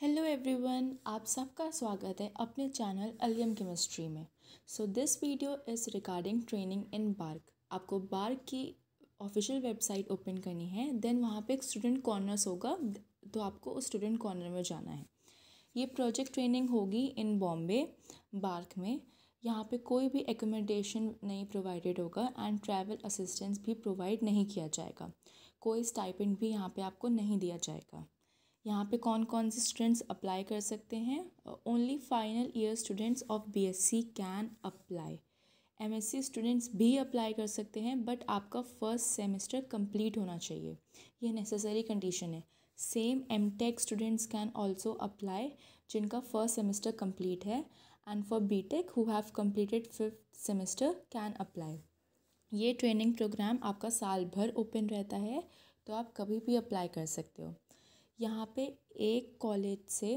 hello everyone आप सबका स्वागत है अपने चैनल अलियम केमिस्ट्री में so this video is regarding training in BARC आपको बार्क की ऑफिशियल वेबसाइट ओपन करनी है देन वहाँ पे एक स्टूडेंट कॉर्नर्स होगा तो आपको उस स्टूडेंट कॉर्नर में जाना है ये प्रोजेक्ट ट्रेनिंग होगी इन बॉम्बे बार्क में यहाँ पे कोई भी एकोमोडेशन नहीं प्रोवाइडेड होगा एंड ट्रैवल असिस्टेंस भी प्रोवाइड नहीं किया जाएगा कोई स्टाइपिंग भी यहाँ पे आपको नहीं दिया जाएगा यहाँ पे कौन कौन से स्टूडेंट्स अप्लाई कर सकते हैं only final year students of BSc can apply MSc students भी अप्लाई कर सकते हैं बट आपका फर्स्ट सेमेस्टर कंप्लीट होना चाहिए ये नेसेसरी कंडीशन है same M tech students can also apply जिनका फर्स्ट सेमेस्टर कंप्लीट है and for B tech who have completed fifth semester can apply ये ट्रेनिंग प्रोग्राम आपका साल भर ओपन रहता है तो आप कभी भी अप्लाई कर सकते हो यहाँ पे एक कॉलेज से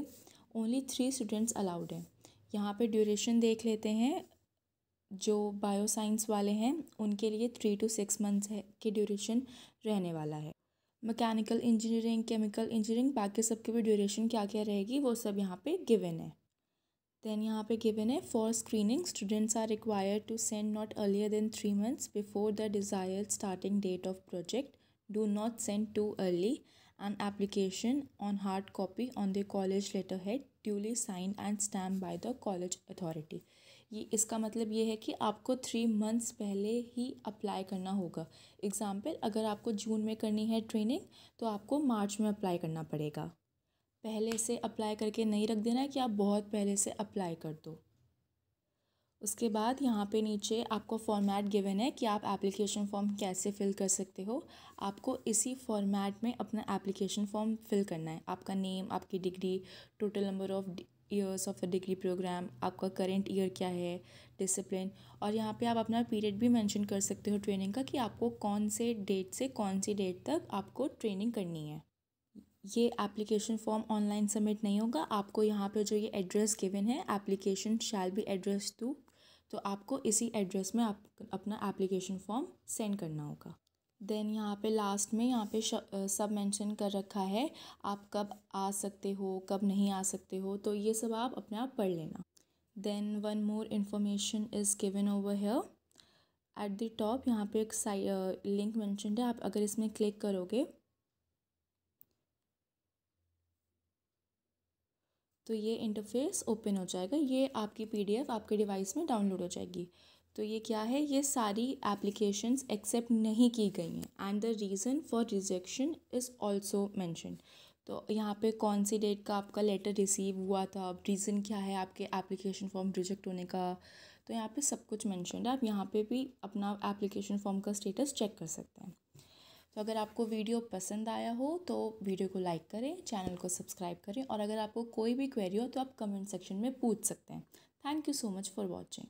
ओनली थ्री स्टूडेंट्स अलाउड हैं यहाँ पे ड्यूरेशन देख लेते हैं जो बायो साइंस वाले हैं उनके लिए थ्री टू सिक्स मंथ्स है की ड्यूरेशन रहने वाला है मैकेनिकल इंजीनियरिंग केमिकल इंजीनियरिंग बाकी सब भी ड्यूरेशन क्या क्या रहेगी वो सब यहाँ पे गिवन है देन यहाँ पे गिवन है for screening students are required to send not earlier than three months before the desired starting date of project do not send too early an application on hard copy on the college letterhead duly signed and stamped by the college authority ये इसका मतलब ये है कि आपको three months पहले ही apply करना होगा एग्ज़ाम्पल अगर आपको जून में करनी है ट्रेनिंग तो आपको मार्च में अप्लाई करना पड़ेगा पहले से अप्लाई करके नहीं रख देना है कि आप बहुत पहले से अप्लाई कर दो उसके बाद यहाँ पे नीचे आपको फॉर्मेट गिवन है कि आप एप्लीकेशन फॉर्म कैसे फ़िल कर सकते हो आपको इसी फॉर्मेट में अपना एप्लीकेशन फॉर्म फ़िल करना है आपका नेम आपकी degree total number of years of the degree programme आपका करेंट ईयर क्या है डिसिप्लिन और यहाँ पे आप अपना पीरियड भी मेंशन कर सकते हो ट्रेनिंग का कि आपको कौन से डेट से कौन सी डेट तक आपको ट्रेनिंग करनी है ये एप्लीकेशन फॉर्म ऑनलाइन सबमिट नहीं होगा आपको यहाँ पे जो ये एड्रेस गिवन है application shall be address to तो आपको इसी एड्रेस में आप अपना एप्लीकेशन फॉर्म सेंड करना होगा देन यहाँ पे लास्ट में यहाँ पे सब मेंशन कर रखा है आप कब आ सकते हो कब नहीं आ सकते हो तो ये सब आप अपने आप पढ़ लेना then one more information is given over here at the top यहाँ पे एक लिंक मैंशनड है आप अगर इसमें क्लिक करोगे तो ये इंटरफेस ओपन हो जाएगा ये आपकी पीडीएफ आपके डिवाइस में डाउनलोड हो जाएगी तो ये क्या है ये सारी एप्लीकेशंस एक्सेप्ट नहीं की गई हैं and the reason for rejection is also mention तो यहाँ पे कौन सी डेट का आपका लेटर रिसीव हुआ था अब रीज़न क्या है आपके एप्लीकेशन फॉर्म रिजेक्ट होने का तो यहाँ पे सब कुछ मैंशन है आप यहाँ पे भी अपना एप्लीकेशन फॉर्म का स्टेटस चेक कर सकते हैं तो अगर आपको वीडियो पसंद आया हो तो वीडियो को लाइक करें चैनल को सब्सक्राइब करें और अगर आपको कोई भी क्वेरी हो तो आप कमेंट सेक्शन में पूछ सकते हैं thank you so much for watching